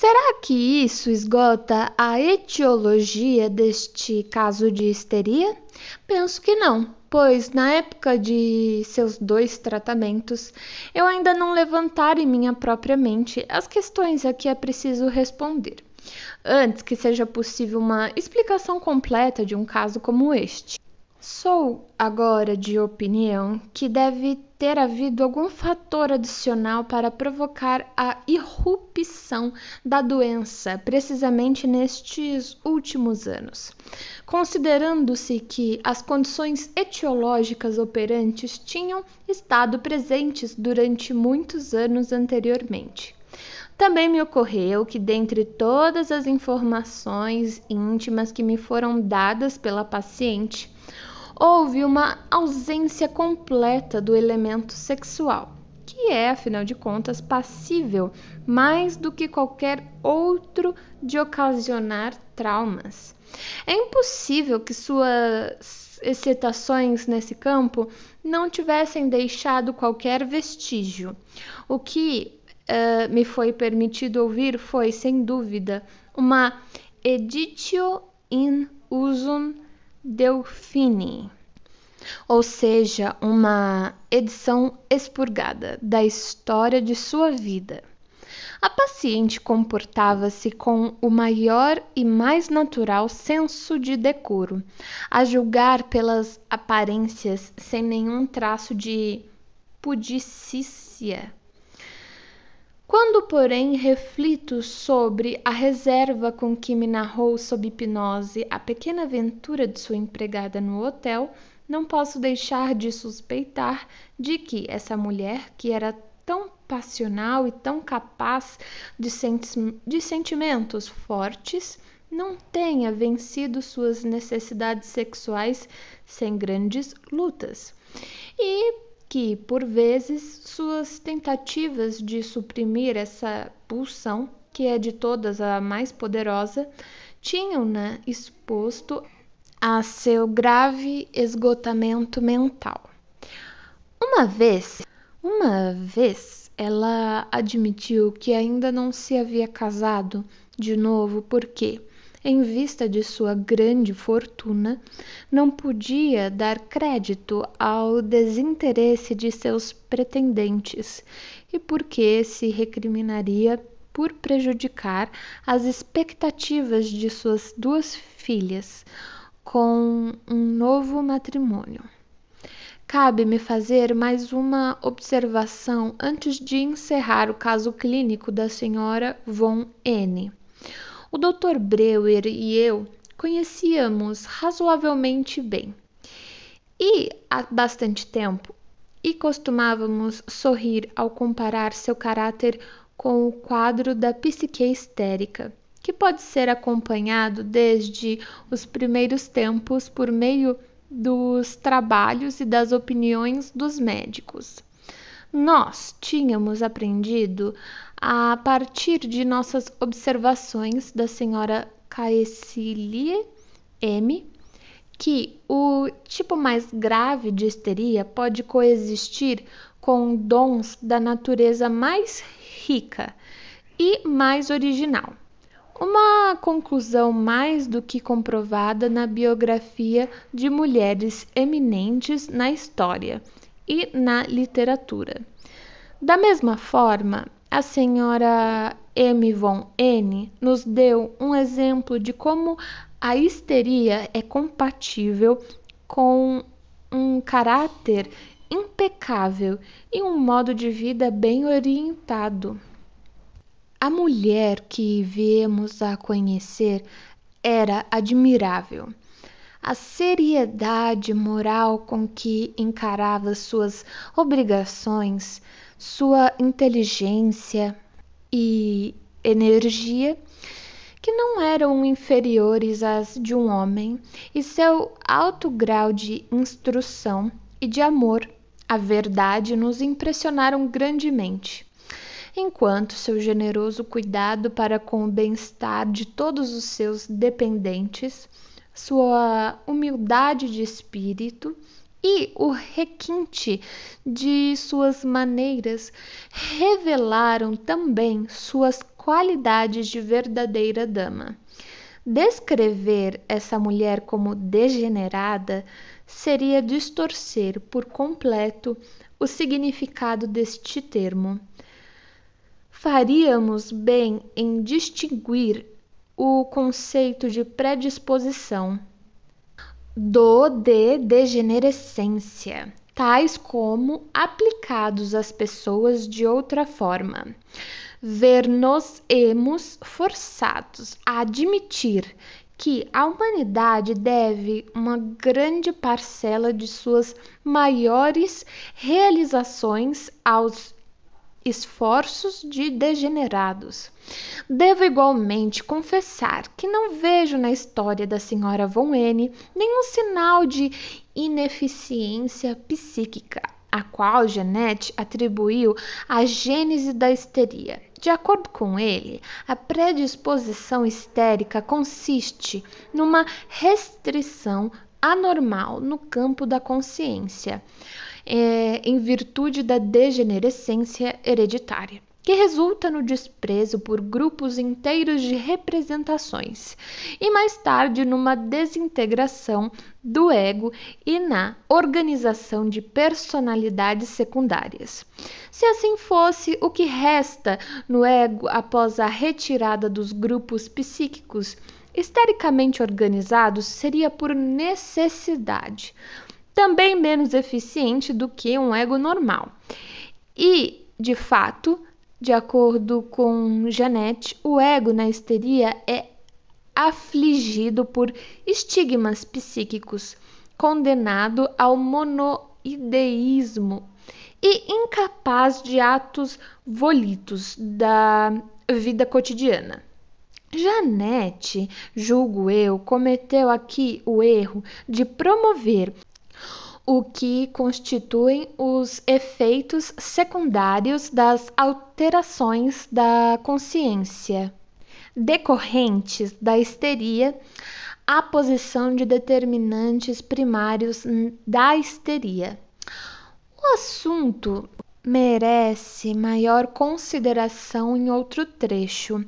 Será que isso esgota a etiologia deste caso de histeria? Penso que não, pois na época de seus dois tratamentos, eu ainda não levantara em minha própria mente as questões a que é preciso responder, antes que seja possível uma explicação completa de um caso como este. Sou agora de opinião que deve ter havido algum fator adicional para provocar a irrupção da doença, precisamente nestes últimos anos. Considerando-se que as condições etiológicas operantes tinham estado presentes durante muitos anos anteriormente. Também me ocorreu que, dentre todas as informações íntimas que me foram dadas pela paciente, houve uma ausência completa do elemento sexual, que é, afinal de contas, passível mais do que qualquer outro de ocasionar traumas. É impossível que suas excitações nesse campo não tivessem deixado qualquer vestígio. O que uh, me foi permitido ouvir foi, sem dúvida, uma editio in usum Delfini, ou seja, uma edição expurgada da história de sua vida. A paciente comportava-se com o maior e mais natural senso de decoro, a julgar pelas aparências sem nenhum traço de pudicícia quando, porém, reflito sobre a reserva com que me narrou sob hipnose a pequena aventura de sua empregada no hotel, não posso deixar de suspeitar de que essa mulher, que era tão passional e tão capaz de, senti de sentimentos fortes, não tenha vencido suas necessidades sexuais sem grandes lutas. E que, por vezes, suas tentativas de suprimir essa pulsão, que é de todas a mais poderosa, tinham-na né, exposto a seu grave esgotamento mental. Uma vez, uma vez, ela admitiu que ainda não se havia casado de novo porque em vista de sua grande fortuna, não podia dar crédito ao desinteresse de seus pretendentes e porque se recriminaria por prejudicar as expectativas de suas duas filhas com um novo matrimônio. Cabe-me fazer mais uma observação antes de encerrar o caso clínico da senhora von N. O Dr. Breuer e eu conhecíamos razoavelmente bem e há bastante tempo e costumávamos sorrir ao comparar seu caráter com o quadro da psique histérica, que pode ser acompanhado desde os primeiros tempos por meio dos trabalhos e das opiniões dos médicos. Nós tínhamos aprendido a partir de nossas observações da senhora Caecilie M, que o tipo mais grave de histeria pode coexistir com dons da natureza mais rica e mais original. Uma conclusão mais do que comprovada na biografia de mulheres eminentes na história e na literatura. Da mesma forma, a senhora M. von N. nos deu um exemplo de como a histeria é compatível com um caráter impecável e um modo de vida bem orientado. A mulher que viemos a conhecer era admirável. A seriedade moral com que encarava suas obrigações sua inteligência e energia, que não eram inferiores às de um homem, e seu alto grau de instrução e de amor à verdade nos impressionaram grandemente. Enquanto seu generoso cuidado para com o bem-estar de todos os seus dependentes, sua humildade de espírito e o requinte de suas maneiras revelaram também suas qualidades de verdadeira dama. Descrever essa mulher como degenerada seria distorcer por completo o significado deste termo. Faríamos bem em distinguir o conceito de predisposição do de degenerescência, tais como aplicados às pessoas de outra forma. Ver-nos-emos forçados a admitir que a humanidade deve uma grande parcela de suas maiores realizações aos esforços de degenerados. Devo igualmente confessar que não vejo na história da senhora Von N nenhum sinal de ineficiência psíquica, a qual Jeanette atribuiu a gênese da histeria. De acordo com ele, a predisposição histérica consiste numa restrição anormal no campo da consciência é, em virtude da degenerescência hereditária, que resulta no desprezo por grupos inteiros de representações e mais tarde numa desintegração do ego e na organização de personalidades secundárias. Se assim fosse, o que resta no ego após a retirada dos grupos psíquicos? Estericamente organizados seria por necessidade, também menos eficiente do que um ego normal. E, de fato, de acordo com Janete, o ego na histeria é afligido por estigmas psíquicos, condenado ao monoideísmo e incapaz de atos volitos da vida cotidiana. Janete, julgo eu, cometeu aqui o erro de promover o que constituem os efeitos secundários das alterações da consciência decorrentes da histeria à posição de determinantes primários da histeria. O assunto merece maior consideração em outro trecho,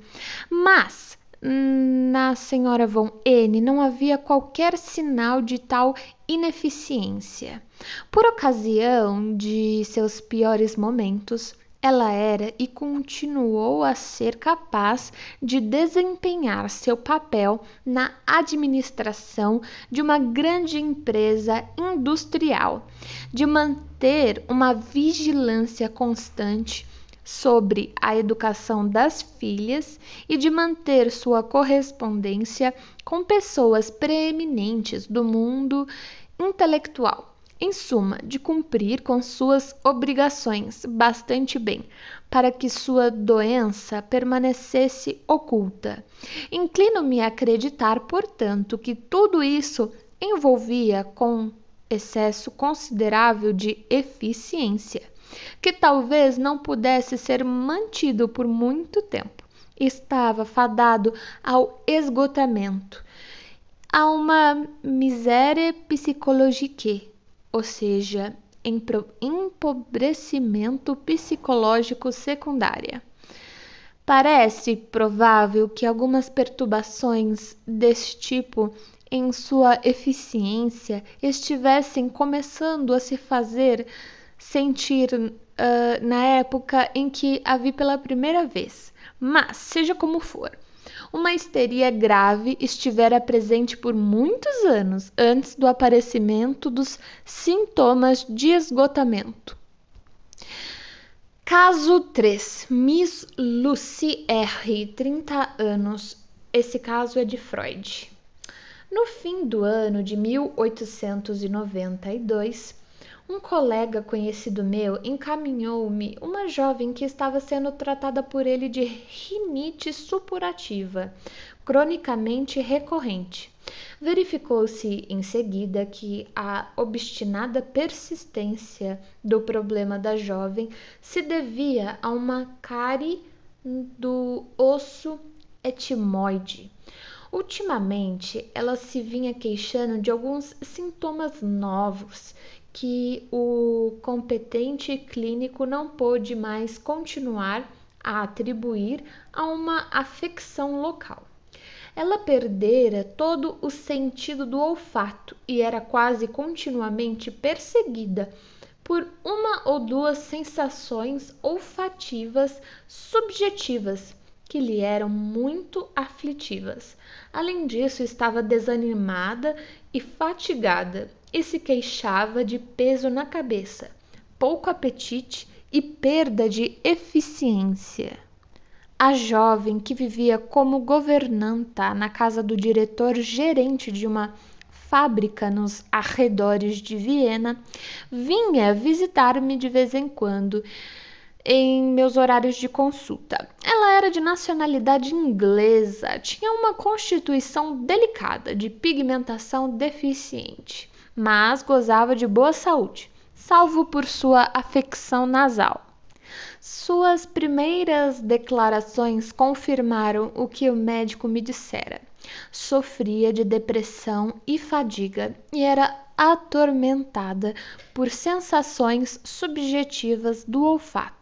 mas na senhora Von N não havia qualquer sinal de tal ineficiência. Por ocasião de seus piores momentos, ela era e continuou a ser capaz de desempenhar seu papel na administração de uma grande empresa industrial, de manter uma vigilância constante sobre a educação das filhas e de manter sua correspondência com pessoas preeminentes do mundo intelectual. Em suma, de cumprir com suas obrigações bastante bem, para que sua doença permanecesse oculta. Inclino-me a acreditar, portanto, que tudo isso envolvia com excesso considerável de eficiência que talvez não pudesse ser mantido por muito tempo. Estava fadado ao esgotamento, a uma miséria psicológica, ou seja, empobrecimento psicológico secundária. Parece provável que algumas perturbações desse tipo em sua eficiência estivessem começando a se fazer sentir uh, na época em que a vi pela primeira vez. Mas, seja como for, uma histeria grave estivera presente por muitos anos antes do aparecimento dos sintomas de esgotamento. Caso 3, Miss Lucy R., 30 anos. Esse caso é de Freud. No fim do ano de 1892, um colega conhecido meu encaminhou-me uma jovem que estava sendo tratada por ele de rinite supurativa, cronicamente recorrente. Verificou-se em seguida que a obstinada persistência do problema da jovem se devia a uma cárie do osso etimoide. Ultimamente, ela se vinha queixando de alguns sintomas novos que o competente clínico não pôde mais continuar a atribuir a uma afecção local. Ela perdera todo o sentido do olfato e era quase continuamente perseguida por uma ou duas sensações olfativas subjetivas que lhe eram muito aflitivas. Além disso, estava desanimada e fatigada e se queixava de peso na cabeça, pouco apetite e perda de eficiência. A jovem que vivia como governanta na casa do diretor gerente de uma fábrica nos arredores de Viena, vinha visitar-me de vez em quando em meus horários de consulta. Ela era de nacionalidade inglesa, tinha uma constituição delicada, de pigmentação deficiente mas gozava de boa saúde, salvo por sua afecção nasal. Suas primeiras declarações confirmaram o que o médico me dissera. Sofria de depressão e fadiga e era atormentada por sensações subjetivas do olfato.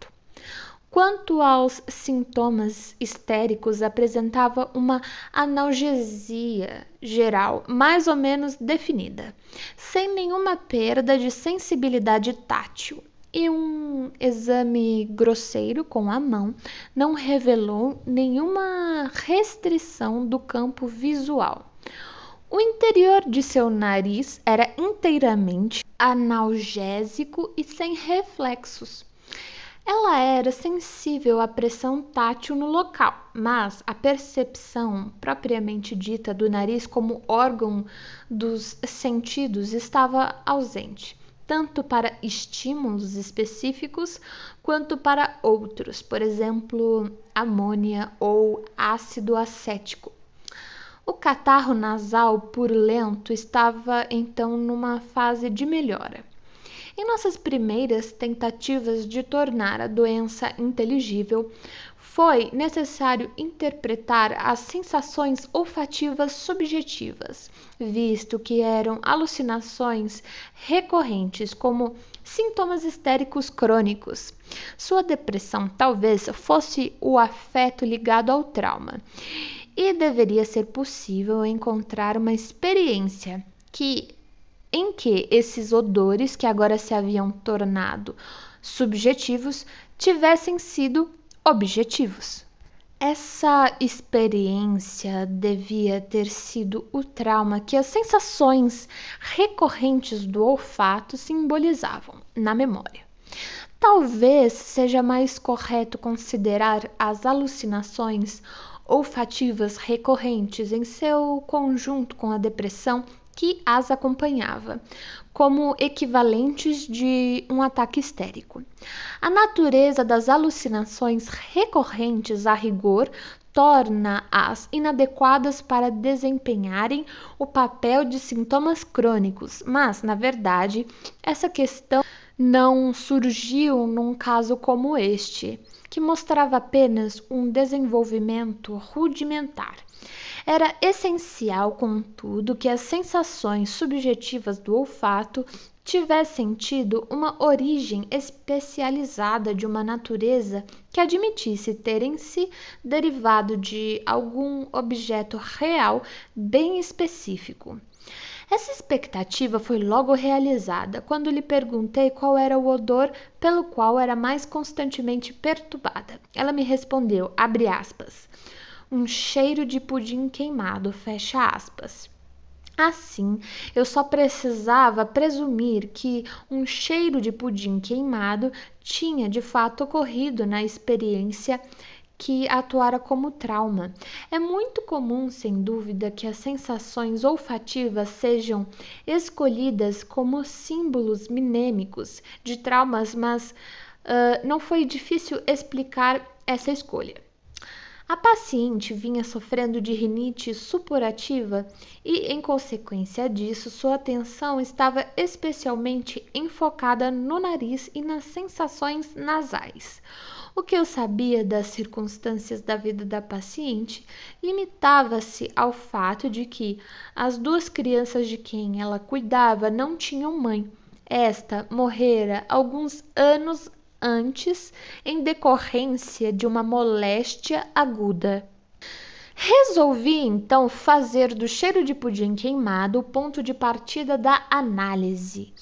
Quanto aos sintomas histéricos, apresentava uma analgesia geral, mais ou menos definida, sem nenhuma perda de sensibilidade tátil. E um exame grosseiro com a mão não revelou nenhuma restrição do campo visual. O interior de seu nariz era inteiramente analgésico e sem reflexos ela era sensível à pressão tátil no local, mas a percepção propriamente dita do nariz como órgão dos sentidos estava ausente, tanto para estímulos específicos quanto para outros, por exemplo, amônia ou ácido acético. O catarro nasal purulento estava então numa fase de melhora em nossas primeiras tentativas de tornar a doença inteligível, foi necessário interpretar as sensações olfativas subjetivas, visto que eram alucinações recorrentes como sintomas histéricos crônicos. Sua depressão talvez fosse o afeto ligado ao trauma, e deveria ser possível encontrar uma experiência que em que esses odores, que agora se haviam tornado subjetivos, tivessem sido objetivos. Essa experiência devia ter sido o trauma que as sensações recorrentes do olfato simbolizavam na memória. Talvez seja mais correto considerar as alucinações olfativas recorrentes em seu conjunto com a depressão que as acompanhava, como equivalentes de um ataque histérico. A natureza das alucinações recorrentes, a rigor, torna-as inadequadas para desempenharem o papel de sintomas crônicos, mas, na verdade, essa questão não surgiu num caso como este, que mostrava apenas um desenvolvimento rudimentar. Era essencial, contudo, que as sensações subjetivas do olfato tivessem tido uma origem especializada de uma natureza que admitisse ter em si derivado de algum objeto real bem específico. Essa expectativa foi logo realizada quando lhe perguntei qual era o odor pelo qual era mais constantemente perturbada. Ela me respondeu, abre aspas, um cheiro de pudim queimado, fecha aspas. Assim, eu só precisava presumir que um cheiro de pudim queimado tinha de fato ocorrido na experiência que atuara como trauma. É muito comum, sem dúvida, que as sensações olfativas sejam escolhidas como símbolos minêmicos de traumas, mas uh, não foi difícil explicar essa escolha. A paciente vinha sofrendo de rinite supurativa e, em consequência disso, sua atenção estava especialmente enfocada no nariz e nas sensações nasais. O que eu sabia das circunstâncias da vida da paciente limitava-se ao fato de que as duas crianças de quem ela cuidava não tinham mãe. Esta morrera alguns anos antes em decorrência de uma moléstia aguda. Resolvi então fazer do cheiro de pudim queimado o ponto de partida da análise.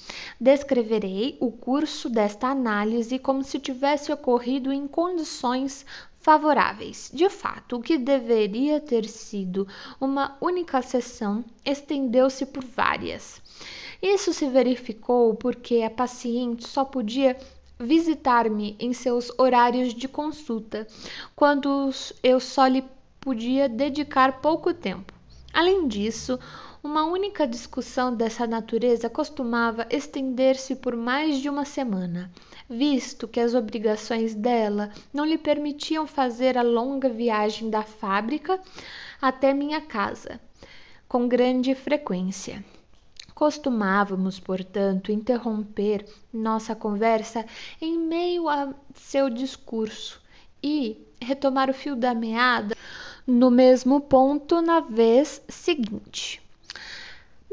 Descreverei o curso desta análise como se tivesse ocorrido em condições favoráveis. De fato, o que deveria ter sido uma única sessão estendeu-se por várias. Isso se verificou porque a paciente só podia visitar-me em seus horários de consulta, quando eu só lhe podia dedicar pouco tempo. Além disso, uma única discussão dessa natureza costumava estender-se por mais de uma semana, visto que as obrigações dela não lhe permitiam fazer a longa viagem da fábrica até minha casa com grande frequência. Costumávamos, portanto, interromper nossa conversa em meio a seu discurso e retomar o fio da meada no mesmo ponto na vez seguinte.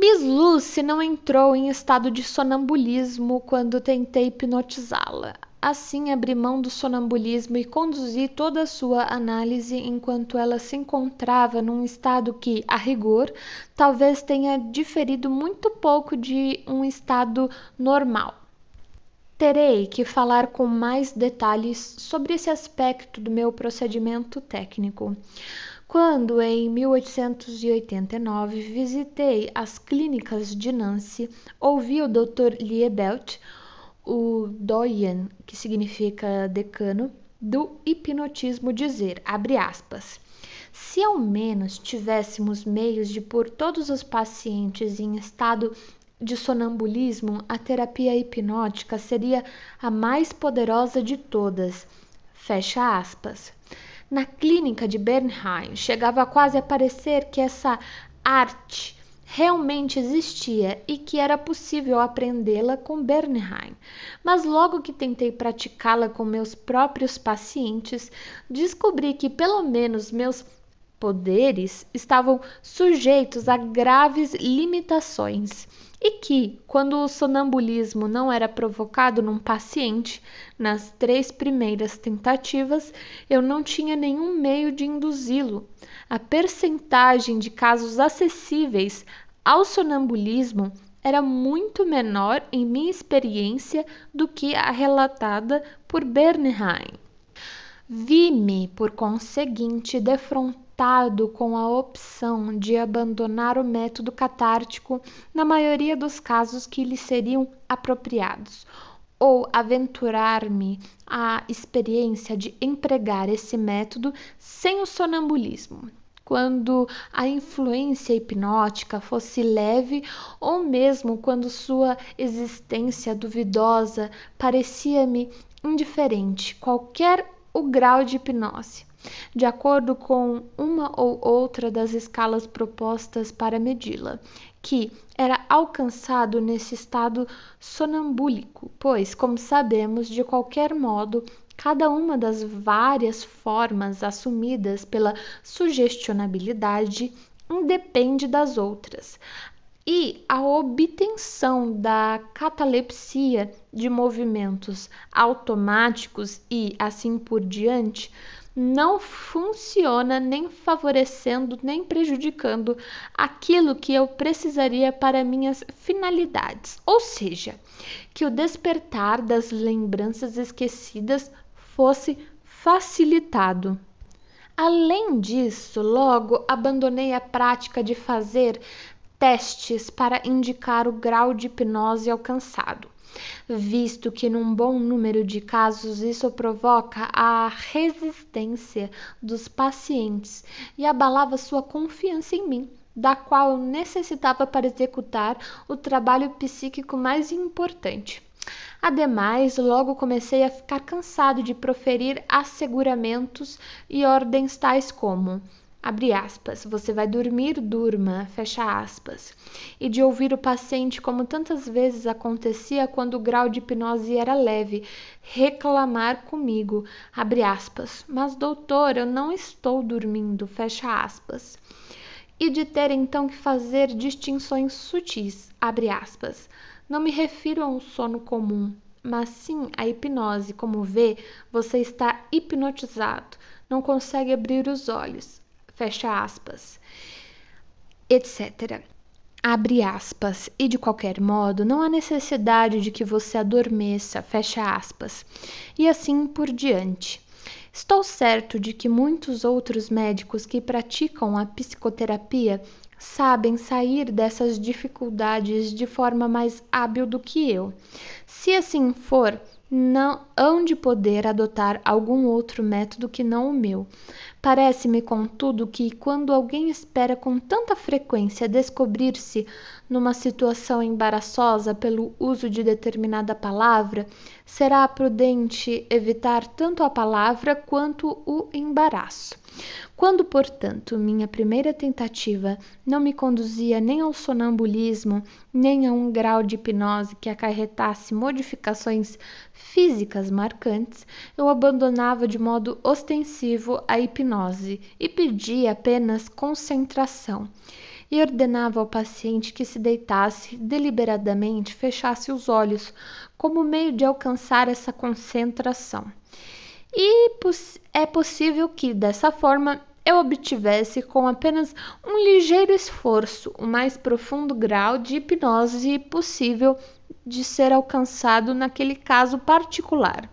Miss Lucy não entrou em estado de sonambulismo quando tentei hipnotizá-la assim abrir mão do sonambulismo e conduzir toda a sua análise enquanto ela se encontrava num estado que, a rigor, talvez tenha diferido muito pouco de um estado normal. Terei que falar com mais detalhes sobre esse aspecto do meu procedimento técnico. Quando, em 1889, visitei as clínicas de Nancy, ouvi o Dr. Liebelt, o Doyen, que significa decano, do hipnotismo dizer, abre aspas, se ao menos tivéssemos meios de pôr todos os pacientes em estado de sonambulismo, a terapia hipnótica seria a mais poderosa de todas. Fecha aspas. Na clínica de Bernheim, chegava quase a parecer que essa arte realmente existia e que era possível aprendê-la com Bernheim, mas logo que tentei praticá-la com meus próprios pacientes, descobri que pelo menos meus poderes estavam sujeitos a graves limitações e que, quando o sonambulismo não era provocado num paciente, nas três primeiras tentativas, eu não tinha nenhum meio de induzi-lo. A percentagem de casos acessíveis ao sonambulismo era muito menor em minha experiência do que a relatada por Bernheim. Vi-me, por conseguinte, defrontado com a opção de abandonar o método catártico na maioria dos casos que lhe seriam apropriados, ou aventurar-me à experiência de empregar esse método sem o sonambulismo quando a influência hipnótica fosse leve ou mesmo quando sua existência duvidosa parecia-me indiferente, qualquer o grau de hipnose, de acordo com uma ou outra das escalas propostas para medi-la, que era alcançado nesse estado sonambúlico, pois, como sabemos, de qualquer modo, cada uma das várias formas assumidas pela sugestionabilidade independe das outras. E a obtenção da catalepsia de movimentos automáticos e assim por diante não funciona nem favorecendo nem prejudicando aquilo que eu precisaria para minhas finalidades. Ou seja, que o despertar das lembranças esquecidas fosse facilitado. Além disso, logo abandonei a prática de fazer testes para indicar o grau de hipnose alcançado, visto que, num bom número de casos, isso provoca a resistência dos pacientes e abalava sua confiança em mim, da qual eu necessitava para executar o trabalho psíquico mais importante. Ademais, logo comecei a ficar cansado de proferir asseguramentos e ordens tais como abre aspas, você vai dormir, durma, fecha aspas, e de ouvir o paciente, como tantas vezes acontecia quando o grau de hipnose era leve, reclamar comigo, abre aspas, mas doutor, eu não estou dormindo, fecha aspas, e de ter então que fazer distinções sutis, abre aspas, não me refiro a um sono comum, mas sim à hipnose. Como vê, você está hipnotizado, não consegue abrir os olhos. Fecha aspas. Etc. Abre aspas. E de qualquer modo, não há necessidade de que você adormeça. Fecha aspas. E assim por diante. Estou certo de que muitos outros médicos que praticam a psicoterapia sabem sair dessas dificuldades de forma mais hábil do que eu. Se assim for, não hão de poder adotar algum outro método que não o meu. Parece-me, contudo, que quando alguém espera com tanta frequência descobrir-se numa situação embaraçosa pelo uso de determinada palavra, será prudente evitar tanto a palavra quanto o embaraço. Quando, portanto, minha primeira tentativa não me conduzia nem ao sonambulismo, nem a um grau de hipnose que acarretasse modificações físicas marcantes, eu abandonava de modo ostensivo a hipnose e pedia apenas concentração e ordenava ao paciente que se deitasse deliberadamente fechasse os olhos como meio de alcançar essa concentração. E é possível que, dessa forma, eu obtivesse, com apenas um ligeiro esforço, o mais profundo grau de hipnose possível de ser alcançado naquele caso particular.